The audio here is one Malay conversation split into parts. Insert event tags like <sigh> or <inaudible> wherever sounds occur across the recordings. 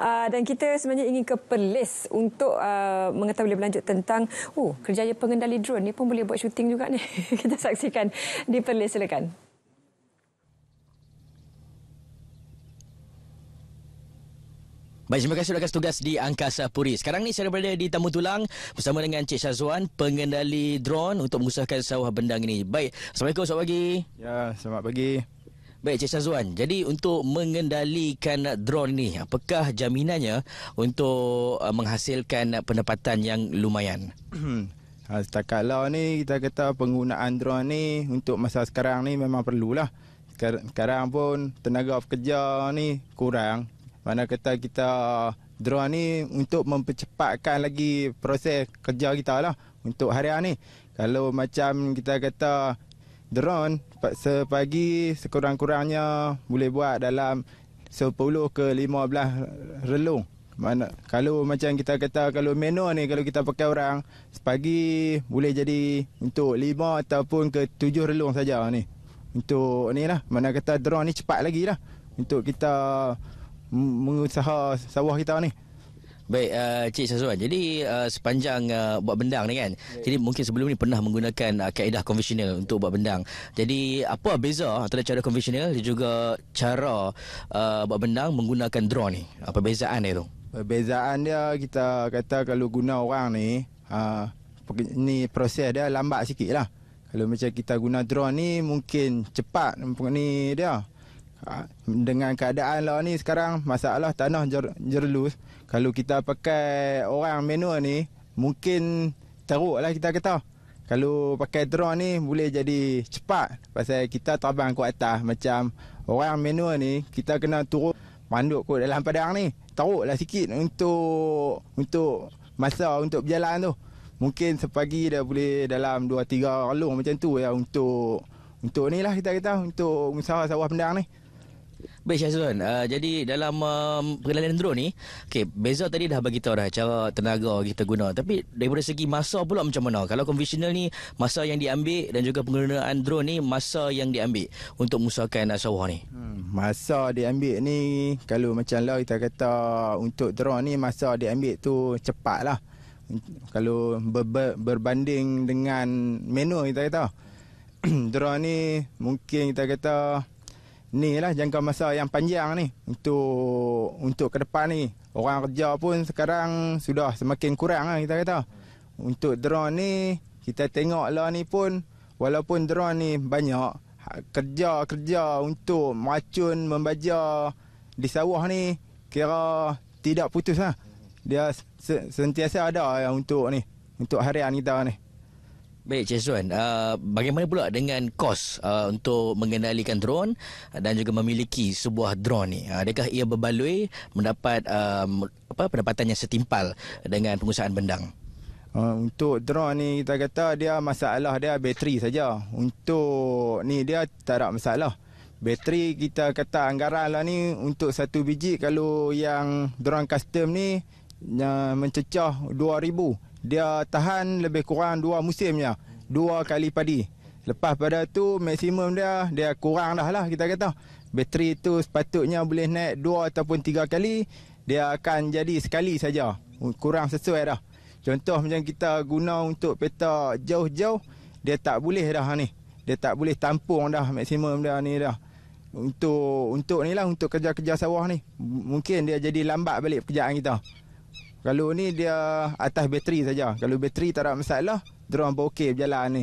Ah, dan kita sebenarnya ingin ke Perlis untuk uh, mengetahui lebih lanjut tentang oh kerjaya pengendali drone ni pun boleh buat syuting juga ni. <laughs> kita saksikan di Perlis silakan. Baik, terima kasih rakan tugas di Angkasa Puri. Sekarang ni saya berada di Tamu Tulang bersama dengan Cik Syazwan, pengendali drone untuk mengusahakan sawah bendang ini. Baik, Assalamualaikum, selamat pagi. Ya, selamat pagi. Baik Cik Sazuan, jadi untuk mengendalikan drone ni, apakah jaminannya untuk uh, menghasilkan pendapatan yang lumayan? Hmm. Ha, setakat law ni kita kata penggunaan drone ni untuk masa sekarang ni memang perlulah. Sekarang pun tenaga pekerja ni kurang. Mana kata kita drone ni untuk mempercepatkan lagi proses kerja kita lah untuk harian ni. Kalau macam kita kata drone sepagi sekurang-kurangnya boleh buat dalam 10 ke 15 relung. Mana kalau macam kita kata kalau menu ni kalau kita pakai orang pagi boleh jadi untuk 5 ataupun ke 7 relung saja ni. Untuk ni lah mana kata drone ni cepat lagi lah untuk kita mengusaha sawah kita ni. Baik, uh, Cik Syazwan. Jadi uh, sepanjang uh, buat bendang ni kan. Yeah. Jadi mungkin sebelum ni pernah menggunakan uh, kaedah konvensional yeah. untuk buat bendang. Jadi apa beza antara cara konvensional dan juga cara uh, buat bendang menggunakan drone ni? Apa bezaan dia tu? Perbezaan dia kita kata kalau guna orang ni, uh, ni proses dia lambat sikit lah. Kalau macam kita guna drone ni mungkin cepat ni dia. Ah, dengan keadaan lah ni sekarang masalah tanah jer, jerlus kalau kita pakai orang manual ni mungkin teruk lah kita kata kalau pakai drone ni boleh jadi cepat pasal kita terbang ke atas macam orang manual ni kita kena turun manduk ke dalam padang ni teruk lah sikit untuk untuk masa untuk berjalan tu mungkin sepagi dah boleh dalam 2-3 relung macam tu ya untuk untuk ni lah kita kata untuk usaha sawah pendang ni Baik Syazwan, uh, jadi dalam um, perkenalan drone ni, okay, beza tadi dah bagi tahu dah cara tenaga kita guna. Tapi daripada segi masa pula macam mana? Kalau konvensional ni, masa yang diambil dan juga penggunaan drone ni, masa yang diambil untuk musahkan uh, sawah ni? Hmm, masa diambil ni, kalau macam lah kita kata untuk drone ni, masa diambil tu cepat lah. Kalau ber- ber- berbanding dengan menu kita kata. <clears throat> drone ni mungkin kita kata ni lah jangka masa yang panjang ni untuk untuk ke depan ni orang kerja pun sekarang sudah semakin kurang lah kita kata untuk drone ni kita tengok lah ni pun walaupun drone ni banyak kerja-kerja untuk meracun membaja di sawah ni kira tidak putus lah dia sentiasa ada untuk ni untuk harian kita ni Baik Cik Suan, uh, bagaimana pula dengan kos uh, untuk mengendalikan drone dan juga memiliki sebuah drone ni? Uh, adakah ia berbaloi mendapat uh, apa pendapatan yang setimpal dengan pengusahaan bendang? Uh, untuk drone ni kita kata dia masalah dia bateri saja. Untuk ni dia tak ada masalah. Bateri kita kata anggaran lah ni untuk satu biji kalau yang drone custom ni uh, mencecah 2000 dia tahan lebih kurang dua musimnya dua kali padi lepas pada tu maksimum dia dia kurang dah lah kita kata bateri tu sepatutnya boleh naik dua ataupun tiga kali dia akan jadi sekali saja kurang sesuai dah contoh macam kita guna untuk peta jauh-jauh dia tak boleh dah ni dia tak boleh tampung dah maksimum dia ni dah untuk untuk ni lah untuk kerja-kerja sawah ni mungkin dia jadi lambat balik pekerjaan kita kalau ni dia atas bateri saja. Kalau bateri tak ada masalah, drone pun okey berjalan ni.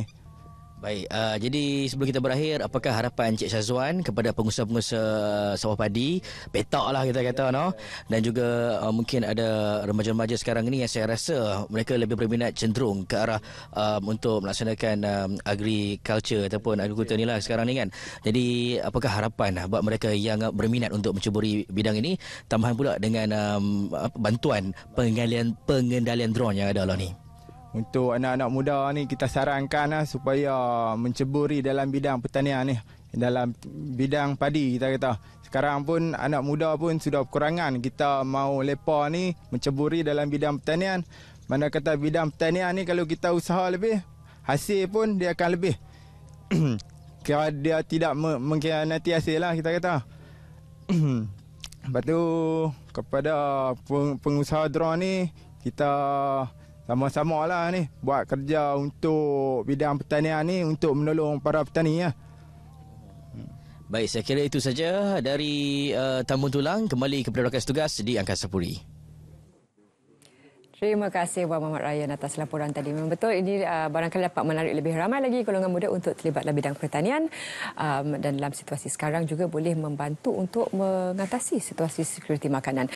Baik, uh, jadi sebelum kita berakhir, apakah harapan Cik Syazwan kepada pengusaha-pengusaha sawah padi? Petak lah kita kata, no? Dan juga uh, mungkin ada remaja-remaja sekarang ini yang saya rasa mereka lebih berminat cenderung ke arah um, untuk melaksanakan um, agriculture ataupun agrikultur ini lah sekarang ini. kan. Jadi, apakah harapan lah buat mereka yang berminat untuk mencuburi bidang ini? Tambahan pula dengan um, bantuan pengendalian, pengendalian drone yang ada lah ni untuk anak-anak muda ni kita sarankan lah supaya menceburi dalam bidang pertanian ni dalam bidang padi kita kata sekarang pun anak muda pun sudah kurangan kita mau lepa ni menceburi dalam bidang pertanian mana kata bidang pertanian ni kalau kita usaha lebih hasil pun dia akan lebih <clears throat> kira dia tidak mengkhianati hasil lah kita kata <clears throat> lepas tu kepada pengusaha drone ni kita sama-sama lah ni buat kerja untuk bidang pertanian ni untuk menolong para petani lah. Baik, saya kira itu saja dari uh, Tambun Tulang kembali kepada rakan tugas di Angkasa Puri. Terima kasih Wan Muhammad Ryan atas laporan tadi. Memang betul ini uh, barangkali dapat menarik lebih ramai lagi golongan muda untuk terlibat dalam bidang pertanian um, dan dalam situasi sekarang juga boleh membantu untuk mengatasi situasi sekuriti makanan.